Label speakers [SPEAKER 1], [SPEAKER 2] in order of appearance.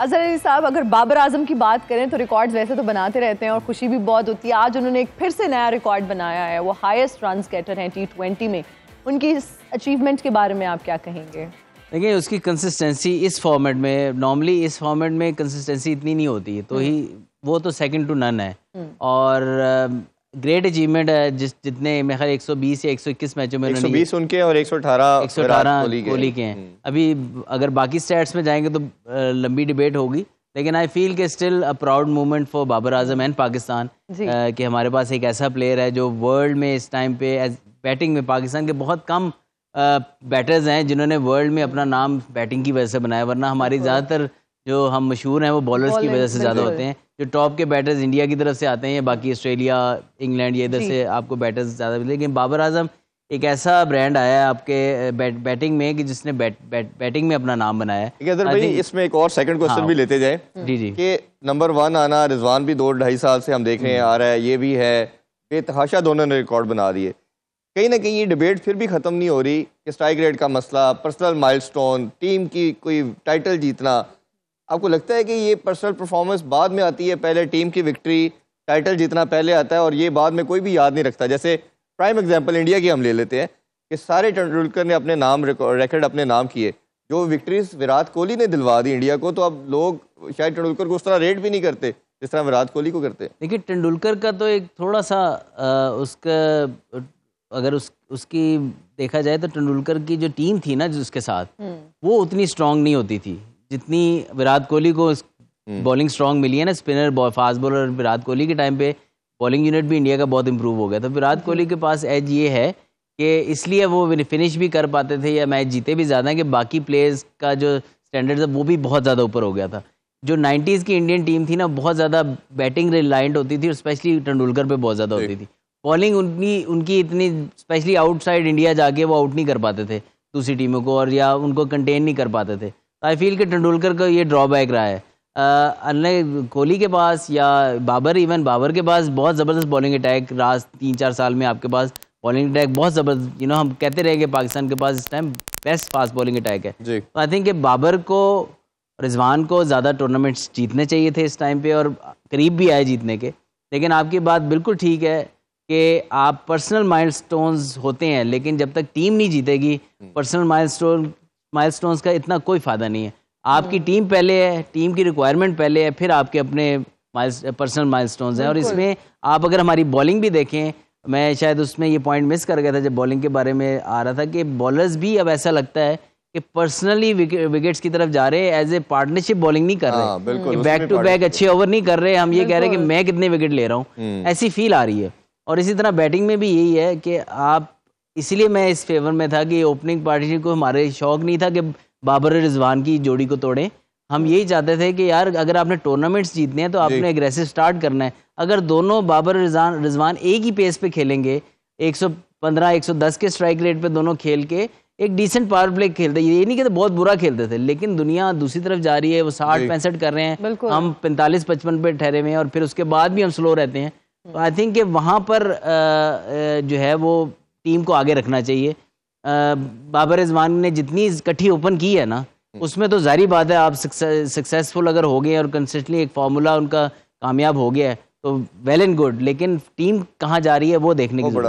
[SPEAKER 1] अजहर अली साहब अगर बाबर आजम की बात करें तो रिकॉर्ड्स वैसे तो बनाते रहते हैं और खुशी भी बहुत होती है आज उन्होंने एक फिर से नया रिकॉर्ड बनाया है वो हाईएस्ट रन कैटर हैं टी ट्वेंटी में उनकी इस अचीवमेंट के बारे में आप क्या कहेंगे देखिए उसकी कंसिस्टेंसी इस फॉर्मेट में नॉर्मली इस फॉर्मेट में कंसिस्टेंसी इतनी नहीं होती तो हम्म। ही वो तो सेकेंड टू नन है हम्म। और ग्रेट अचीवमेंट है जिस जितने मेरे ख्याल 120 या 121 मैचों में 120
[SPEAKER 2] उनके और 118 118 कोहली के हैं हम्म।
[SPEAKER 1] अभी अगर बाकी स्टैट्स में जाएंगे तो लंबी डिबेट होगी लेकिन आई फील के still a proud moment for Babar Azam and Pakistan कि हमारे पास एक ऐसा प्लेयर है जो वर्ल्ड में इस टाइम पे बैटिंग में पाकिस्तान के बहुत कम बैटर्स हैं जिन्होंने वर्ल्ड में अपना नाम बैटिंग की वजह से बनाया वरना हमारी ज़्यादातर जो हम मशहूर हैं वो बॉलर्स की वजह से ज़्यादा होते हैं जो टॉप के बैटर्स इंडिया की तरफ से आते हैं बाकी ऑस्ट्रेलिया इंग्लैंड ये इधर से आपको बैटर्स ज़्यादा मिलते हैं लेकिन बाबर आजम एक ऐसा ब्रांड आया है आपके बैट, बैटिंग में कि जिसने बैट, बैट, बैटिंग में अपना नाम बनाया है भाई इसमें
[SPEAKER 2] एक और सेकंड क्वेश्चन हाँ, भी लेते जाए जी जी कि नंबर वन आना रिजवान भी दो ढाई साल से हम देख रहे हैं हम्म। आ रहा है ये भी है बेतहाशा दोनों ने रिकॉर्ड बना दिए कहीं ना कहीं ये डिबेट फिर भी ख़त्म नहीं हो रही कि स्ट्राइक रेट का मसला पर्सनल माइलस्टोन टीम की कोई टाइटल जीतना आपको लगता है कि ये पर्सनल परफॉर्मेंस बाद में आती है पहले टीम की विक्ट्री टाइटल जितना पहले आता है और ये बाद में कोई भी याद नहीं रखता जैसे प्राइम एग्जाम्पल इंडिया की हम ले लेते हैं कि सारे तेंदुलकर ने अपने नाम रिकॉर्ड अपने नाम किए जो विक्ट्रीज विराट कोहली ने दिलवा दी इंडिया को तो अब लोग शायद तेंदुलकर को उस तरह रेट भी नहीं करते जिस तरह विराट कोहली को करते
[SPEAKER 1] देखिए तेंदुलकर का तो एक थोड़ा सा आ, उसका अगर उस उसकी देखा जाए तो तेंदुलकर की जो टीम थी ना जिसके साथ हम्म। वो उतनी स्ट्रांग नहीं होती थी जितनी विराट कोहली को बॉलिंग स्ट्रांग हम्म। मिली है ना spinner fast bowler Virat Kohli के टाइम पे बॉलिंग यूनिट भी इंडिया का बहुत इंप्रूव हो गया था तो विराट कोहली के पास एज ये है कि इसलिए वो फिनिश भी कर पाते थे या मैच जीते भी ज़्यादा कि बाकी प्लेयर्स का जो स्टैंडर्ड था वो भी बहुत ज़्यादा ऊपर हो गया था जो नाइन्टीज़ की इंडियन टीम थी ना बहुत ज़्यादा बैटिंग रिलायंट होती थी और स्पेशली तेंडुलकर पर बहुत ज़्यादा होती थी बॉलिंग उनकी उनकी इतनी स्पेशली आउटसाइड इंडिया जाके वो आउट नहीं कर पाते थे दूसरी टीमों को और या उनको कंटेन नहीं कर पाते थे आई फील कि टेंडुलकर का ये ड्रॉबैक रहा है अन्य कोहली के पास या बाबर इवन बाबर के पास बहुत ज़बरदस्त बॉलिंग अटैक रात तीन चार साल में आपके पास बॉलिंग अटैक बहुत ज़बरदस्त यू नो हम कहते रहे कि पाकिस्तान के पास इस time best fast bowling attack है आई थिंक तो बाबर को रिजवान को ज़्यादा टूर्नामेंट्स जीतने चाहिए थे इस टाइम पे और करीब भी आए जीतने के लेकिन आपकी बात बिल्कुल ठीक है कि आप पर्सनल माइलस्टोन्स होते हैं लेकिन जब तक टीम नहीं जीतेगी पर्सनल हम्म। माइलस्टोन माइलस्टोन्स का इतना कोई फ़ायदा नहीं है आपकी टीम हाँ। पहले है टीम की रिक्वायरमेंट पहले है फिर आपके अपने माइल पर्सनल माइलस्टोन्स हैं और इसमें आप अगर हमारी बॉलिंग भी देखें मैं शायद उसमें ये पॉइंट मिस कर गया था जब बॉलिंग के बारे में आ रहा था कि बॉलर्स भी अब ऐसा लगता है कि पर्सनली विकेट्स की तरफ जा रहे हैं एज ए पार्टनरशिप बॉलिंग नहीं कर रहे हैं बैक टू बैक अच्छे ओवर नहीं कर रहे हम ये कह रहे हैं कि मैं कितने विकेट ले रहा हूँ हम्म। ऐसी फील आ रही है और इसी तरह बैटिंग में भी यही है कि आप इसलिए मैं इस फेवर में था कि ओपनिंग पार्टी को हमारे शौक नहीं था कि बाबर रिजवान की जोड़ी को तोड़े हम यही चाहते थे कि यार अगर आपने टूर्नामेंट्स जीतने हैं तो आपने एग्रेसिव स्टार्ट करना है अगर दोनों बाबर रिजवान रिजवान एक ही पेस पे खेलेंगे 115 110 के स्ट्राइक रेट पे दोनों खेल के एक डिसेंट पावर प्ले खेलते ये नहीं कहते तो बहुत बुरा खेलते थे लेकिन दुनिया दूसरी तरफ जा रही है वो साठ पैंसठ कर रहे हैं हम पैंतालीस पचपन पे ठहरे हुए हैं और फिर उसके बाद भी हम स्लो रहते हैं तो आई थिंक वहाँ पर जो है वो टीम को आगे रखना चाहिए बाबर रजमान ने जितनी इकट्ठी ओपन की है ना हम्म। उसमें तो जारी बात है आप सक्सेसफुल अगर हो गए और कंसिस्टेंटली एक फॉर्मूला उनका कामयाब हो गया है तो वेल एंड गुड लेकिन टीम कहाँ जा रही है वो देखने की